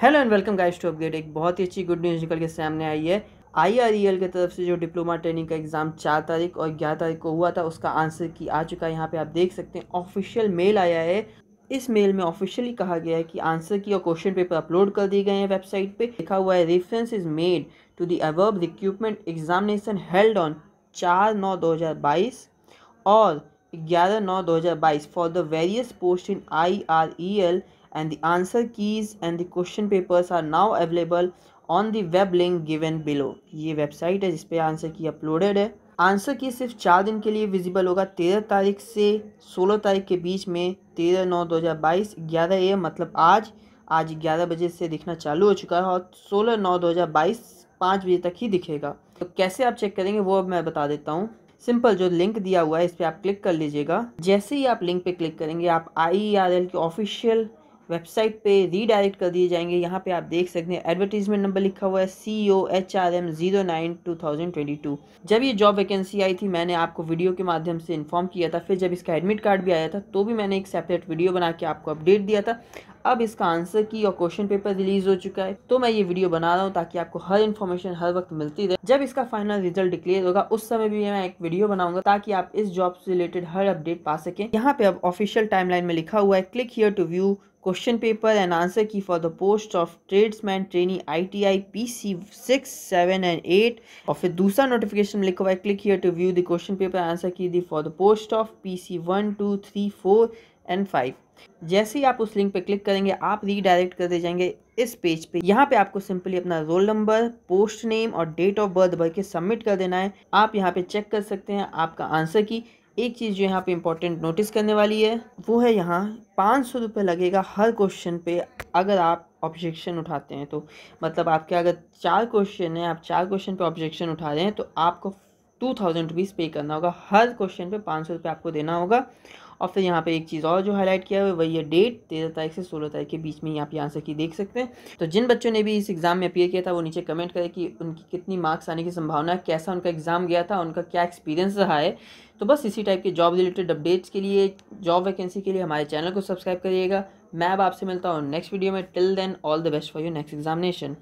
Hello and welcome guys to update एक बहुत ही अच्छी गुड न्यूज़ निकल के सामने आई है आई आर ई एल की तरफ से जो डिप्लोमा ट्रेनिंग का एग्ज़ाम चार तारीख और ग्यारह तारीख को हुआ था उसका आंसर की आ चुका है यहाँ पे आप देख सकते हैं ऑफिशियल मेल आया है इस मेल में ऑफिशियली कहा गया है कि आंसर की और क्वेश्चन पेपर अपलोड कर दिए गए हैं वेबसाइट पे लिखा हुआ है reference is made to the अबर्ब रिक्यूपमेंट एग्जामिनेशन हेल्ड ऑन चार नौ दो हज़ार बाईस और ग्यारह नौ दो हज़ार बाईस for the various post in I R E L and the answer keys and the question papers are now available on the web link given below. ये website है जिसपे answer key uploaded है आंसर की सिर्फ चार दिन के लिए visible होगा तेरह तारीख से सोलह तारीख के बीच में तेरह नौ दो हज़ार बाईस ग्यारह ए मतलब आज आज ग्यारह बजे से दिखना चालू हो चुका है और सोलह नौ दो हज़ार बाईस पाँच बजे तक ही दिखेगा तो कैसे आप चेक करेंगे वो अब मैं बता देता हूँ सिंपल जो लिंक दिया हुआ है इस पर आप क्लिक कर लीजिएगा जैसे ही आप लिंक पर क्लिक करेंगे आप आई के ऑफिशियल वेबसाइट पे रीडायरेक्ट कर दिए जाएंगे यहाँ पे आप देख सकते हैं एडवर्टीजमेंट नंबर लिखा हुआ है C O H R M zero nine two thousand twenty two जब ये जॉब वैकेंसी आई थी मैंने आपको वीडियो के माध्यम से इन्फॉर्म किया था फिर जब इसका एडमिट कार्ड भी आया था तो भी मैंने एक सेपरेट वीडियो बना के आपको अपडेट दिया था अब इसका आंसर की और क्वेश्चन पेपर रिलीज हो चुका है तो मैं ये वीडियो बना रहा हूँ ताकि आपको हर इन्फॉर्मेशन हर वक्त मिलती रहे जब इसका फाइनल रिजल्ट डिक्लेयर होगा उस समय भी मैं एक वीडियो बनाऊंगा ताकि आप इस जॉब से रिलेटेड हर अपडेट पा सकें यहाँ पे अब ऑफिशियल टाइमलाइन में लिखा हुआ है click here to view question paper and answer key for the post of tradesman post I T I P C six seven and eight और फिर दूसरा नोटिफिकेशन लिखा हुआ है click here to view the question paper answer key the for the post of P C one two three four and five जैसे ही आप उस लिंक पे क्लिक करेंगे आप रीडायरेक्ट कर दे जाएंगे इस पेज पे यहाँ पे आपको सिंपली अपना रोल नंबर पोस्ट नेम और डेट ऑफ बर्थ भर के सबमिट कर देना है आप यहाँ पे चेक कर सकते हैं आपका आंसर की एक चीज़ जो यहाँ पे इम्पोर्टेंट नोटिस करने वाली है वो है यहाँ पाँच सौ रुपये लगेगा हर क्वेश्चन पे अगर आप ऑब्जेक्शन उठाते हैं तो मतलब आपके अगर चार क्वेश्चन है आप चार क्वेश्चन पे ऑब्जेक्शन उठा रहे हैं तो आपको टू थाउजेंड रुपीज़ पे करना होगा हर क्वेश्चन पे पाँच सौ रुपये आपको देना होगा और फिर यहाँ पे एक चीज़ और जो हाईलाइट किया हुआ है वही है डेट तेरह तारीख से सोलह तारीख के बीच में ही आप यहाँ से की देख सकते हैं तो जिन बच्चों ने भी इस एग्ज़ाम में अपीयर किया था वो नीचे कमेंट करें कि उनकी कितनी मार्क्स आने की संभावना है कैसा उनका एग्ज़ाम गया था उनका क्या एक्सपीरियंस रहा है तो बस इसी टाइप के जॉब रिलेटेड अपडेट्स के लिए जॉब वैकेंसी के लिए हमारे चैनल को सब्सक्राइब करिएगा मैं अब आपसे मिलता हूँ नेक्स्ट वीडियो में till then all the best for you next examination